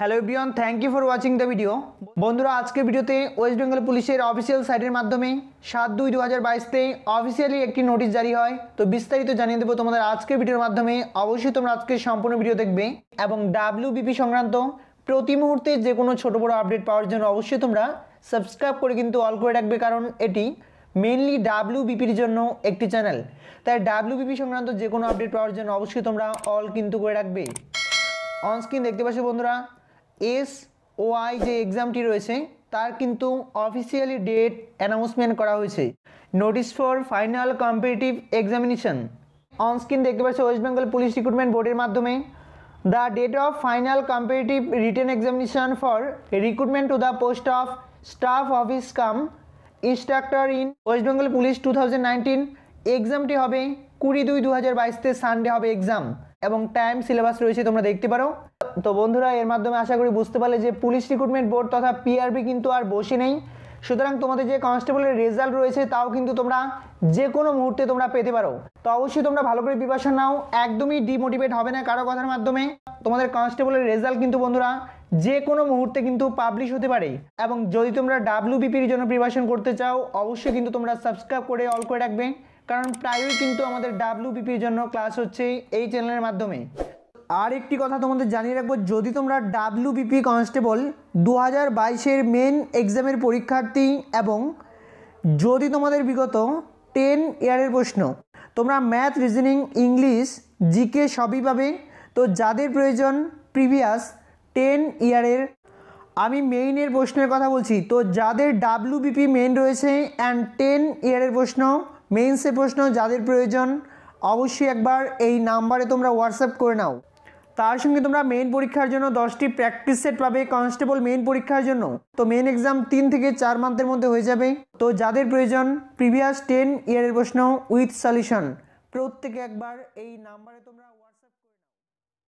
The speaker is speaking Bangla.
হ্যালো বিয়ন thank you for watching the video বন্ধুরা আজকের ভিডিওতে ওয়েস্ট বেঙ্গল পুলিশের অফিসিয়াল সাইটের মাধ্যমে সাত দুই দু হাজার বাইশতে অফিসিয়ালি একটি নোটিশ জারি হয় তো বিস্তারিত জানিয়ে দেবো তোমাদের আজকের ভিডিওর মাধ্যমে অবশ্যই তোমরা আজকে সম্পূর্ণ ভিডিও দেখবে এবং ডাব্লিউবিপি সংক্রান্ত প্রতি মুহূর্তে যে কোনো ছোটো বড়ো আপডেট পাওয়ার জন্য অবশ্যই তোমরা সাবস্ক্রাইব করে কিন্তু অল করে রাখবে কারণ এটি মেনলি ডাব্লিউবিপির জন্য একটি চ্যানেল তাই ডাব্লিউবিপি সংক্রান্ত যে কোনো আপডেট পাওয়ার জন্য অবশ্যই তোমরা অল কিন্তু করে রাখবে অনস্ক্রিন দেখতে পাচ্ছ বন্ধুরা এস ওআই যে এক্সামটি রয়েছে তার কিন্তু অফিসিয়ালি ডেট অ্যানাউন্সমেন্ট করা হয়েছে notice for final competitive examination onscreen দেখতে পাচ্ছ ওয়েস্ট বেঙ্গল পুলিশ রিক্রুটমেন্ট বোর্ডের মাধ্যমে the date of final competitive written examination for recruitment to the post of staff office cum instructor in West Bengal police two thousand nineteen এক্সামটি হবে কুড়ি দুই দু হাজার বাইশতে সানডে হবে এক্সাম এবং টাইম সিলেবাস রয়েছে তোমরা দেখতে পারো তো বন্ধুরা এর মাধ্যমে আশা করি বুঝতে পারলে যে পুলিশ রিক্রুটমেন্ট বোর্ড তথা পিআরবি কিন্তু আর বসে নেই সুতরাং তোমাদের যে কনস্টেবলের রেজাল্ট রয়েছে তাও কিন্তু তোমরা যে কোনো মুহূর্তে তোমরা পেতে পারো তো অবশ্যই তোমরা ভালো করে প্রিপারেশন নাও একদমই ডিমোটিভেট হবে না কারো কথার মাধ্যমে তোমাদের কনস্টেবলের রেজাল্ট কিন্তু বন্ধুরা যে কোনো মুহূর্তে কিন্তু পাবলিশ হতে পারে এবং যদি তোমরা ডাব্লিউবিপির জন্য প্রিপারেশন করতে চাও অবশ্যই কিন্তু তোমরা সাবস্ক্রাইব করে অল করে রাখবে কারণ প্রায়ই কিন্তু আমাদের ডাব্লিউবিপির জন্য ক্লাস হচ্ছে এই চ্যানেলের মাধ্যমে আর একটি কথা তোমাদের জানিয়ে রাখবো যদি তোমরা ডাব্লিউবিপি কনস্টেবল দু হাজার বাইশের মেন এক্সামের পরীক্ষার্থী এবং যদি তোমাদের বিগত টেন ইয়ারের প্রশ্ন তোমরা ম্যাথ রিজনিং ইংলিশ জিকে সবই পাবে তো যাদের প্রয়োজন প্রিভিয়াস টেন ইয়ারের আমি মেইনের প্রশ্নের কথা বলছি তো যাদের ডাব্লিউবিপি মেন রয়েছে অ্যান্ড টেন ইয়ারের প্রশ্ন মেইনসের প্রশ্ন যাদের প্রয়োজন অবশ্যই একবার এই নাম্বারে তোমরা হোয়াটসঅ্যাপ করে নাও তার সঙ্গে তোমরা মেইন পরীক্ষার জন্য দশটি প্র্যাকটিস সেট পাবে কনস্টেবল মেইন পরীক্ষার জন্য তো মেইন এক্সাম তিন থেকে চার মান্থের মধ্যে হয়ে যাবে তো যাদের প্রয়োজন প্রিভিয়াস টেন ইয়ারের প্রশ্ন উইথ সলিউশন প্রত্যেকে একবার এই নাম্বারে তোমরা